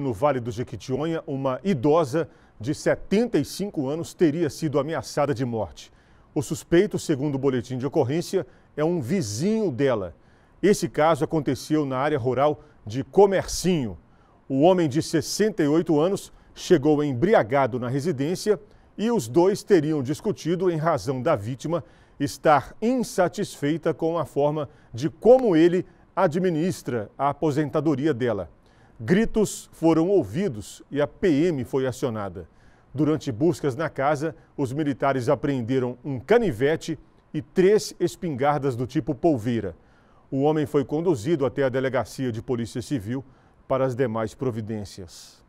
no Vale do Jequitinhonha, uma idosa de 75 anos teria sido ameaçada de morte. O suspeito, segundo o boletim de ocorrência, é um vizinho dela. Esse caso aconteceu na área rural de Comercinho. O homem de 68 anos chegou embriagado na residência e os dois teriam discutido em razão da vítima estar insatisfeita com a forma de como ele administra a aposentadoria dela. Gritos foram ouvidos e a PM foi acionada. Durante buscas na casa, os militares apreenderam um canivete e três espingardas do tipo polveira. O homem foi conduzido até a delegacia de polícia civil para as demais providências.